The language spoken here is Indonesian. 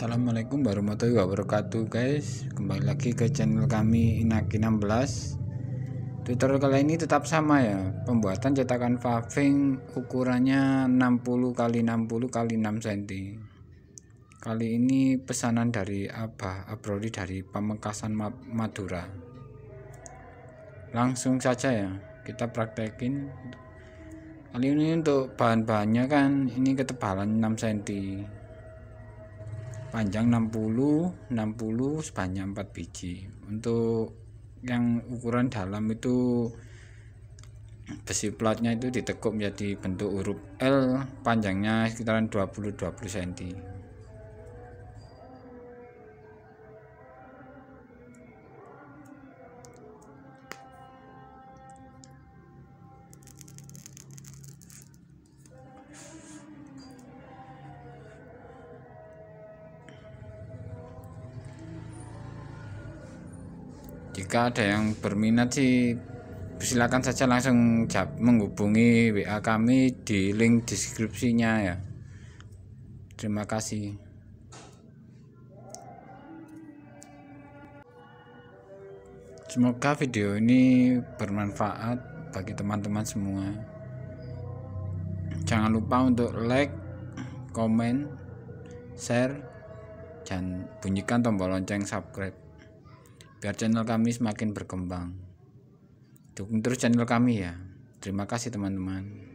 Assalamualaikum warahmatullahi wabarakatuh guys Kembali lagi ke channel kami Inaki 16 Tutorial kali ini tetap sama ya Pembuatan cetakan paving ukurannya 60 x 60 x 6 cm Kali ini pesanan dari Abah Abroli dari pemekasan Madura Langsung saja ya Kita praktekin Kali ini untuk bahan-bahannya kan Ini ketebalan 6 cm panjang 60 60 sepanjang 4 biji untuk yang ukuran dalam itu besi platnya itu ditekuk menjadi bentuk huruf L panjangnya sekitaran 20-20 cm jika ada yang berminat sih silakan saja langsung menghubungi WA kami di link deskripsinya ya. Terima kasih. Semoga video ini bermanfaat bagi teman-teman semua. Jangan lupa untuk like, komen, share, dan bunyikan tombol lonceng subscribe biar channel kami semakin berkembang. Dukung terus channel kami ya. Terima kasih teman-teman.